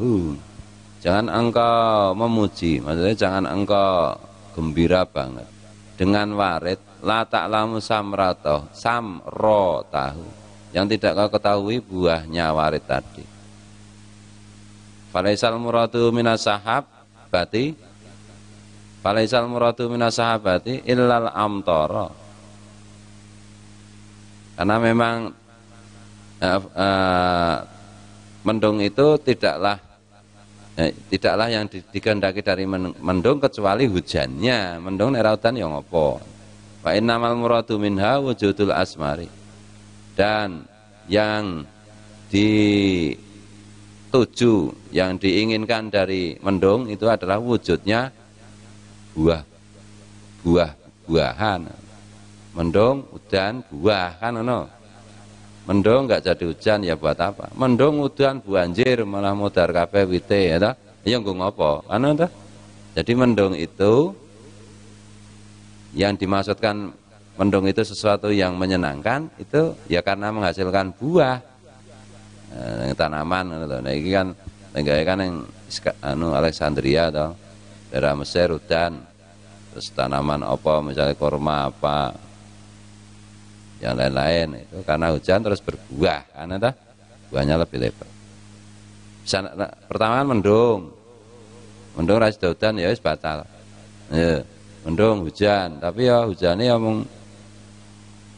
hu hmm. jangan engkau memuji, maksudnya jangan engkau gembira banget dengan warid la taklamu samrata samro tahu yang tidak kau ketahui buahnya warid tadi falaisal muradu minasahab bati falaisal muradu minasahabati illal amtara karena memang uh, uh, mendung itu tidaklah Eh, tidaklah yang di, dikehendaki dari mendung kecuali hujannya mendung era hutan yang apa wa innamal muradu minha wujudul asmari dan yang di tujuh yang diinginkan dari mendung itu adalah wujudnya buah buah buahan mendung hujan buah kan ono Mendung nggak jadi hujan ya buat apa? Mendung udan banjir malah mudar kafe wite ya ta. Ya nggak ngopo? Anu ta? Jadi mendung itu yang dimaksudkan mendung itu sesuatu yang menyenangkan itu ya karena menghasilkan buah eh, tanaman gitu. Nah ini kan negara kan yang kan anu Alexandria atau daerah Mesir hutan terus tanaman apa misalnya korma apa yang lain-lain itu karena hujan terus berbuah karena dah buahnya lebih lebar bisa pertama kan mendung mendung rasa hujan ya wis batal ya, mendung hujan tapi ya hujannya ya mung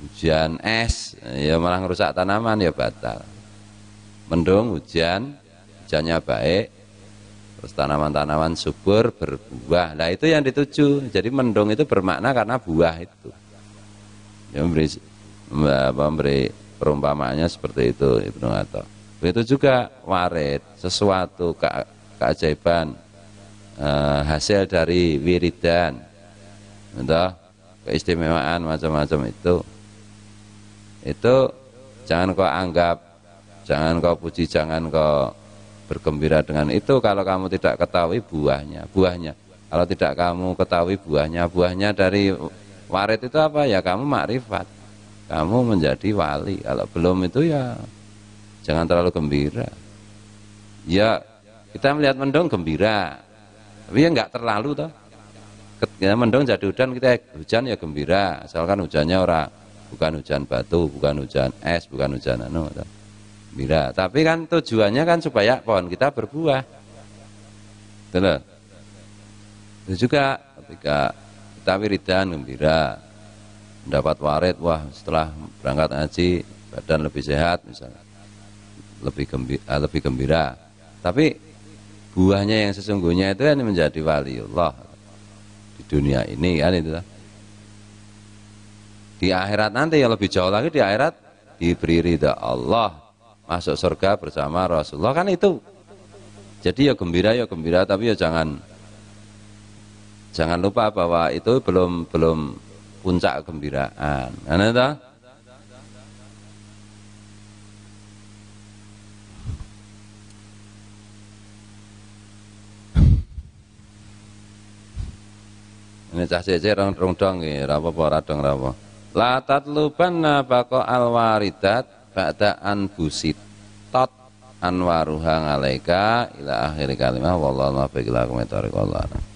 hujan es ya malah ngerusak tanaman ya batal mendung hujan hujannya baik terus tanaman-tanaman subur berbuah nah itu yang dituju jadi mendung itu bermakna karena buah itu yang berisi memberi perumpamaannya seperti itu Ibnu Atha. Begitu juga warid, sesuatu ke, keajaiban e, hasil dari wiridan. Entah gitu. keistimewaan macam-macam itu. Itu jangan kau anggap, jangan kau puji, jangan kau bergembira dengan itu kalau kamu tidak ketahui buahnya, buahnya. Kalau tidak kamu ketahui buahnya, buahnya dari warid itu apa? Ya kamu makrifat kamu menjadi wali. Kalau belum itu ya jangan terlalu gembira. Ya kita melihat mendung gembira, tapi ya nggak terlalu toh. Ketika ya, mendung jadi hujan kita ya hujan ya gembira, asalkan hujannya ora bukan hujan batu, bukan hujan es, bukan hujan anu. Toh. Gembira. Tapi kan tujuannya kan supaya pohon kita berbuah. Betul. Itu juga ketika kita wiridan gembira, dapat warid wah setelah berangkat haji badan lebih sehat misalnya lebih gembira, eh, lebih gembira. tapi buahnya yang sesungguhnya itu yang menjadi wali Allah di dunia ini kan itu di akhirat nanti yang lebih jauh lagi di akhirat diberi ridha Allah masuk surga bersama Rasulullah kan itu jadi ya gembira ya gembira tapi ya jangan jangan lupa bahwa itu belum belum puncak kegembiraan. Ana ta? Ini cah cece orang ya, dong dong ya, rapo po radong rapo. Latat luban nabako alwaridat ba'da anbusit tot anwaruha ngalaika ila akhir kalimah wallahu ma'afikilakum etarikwallahanam.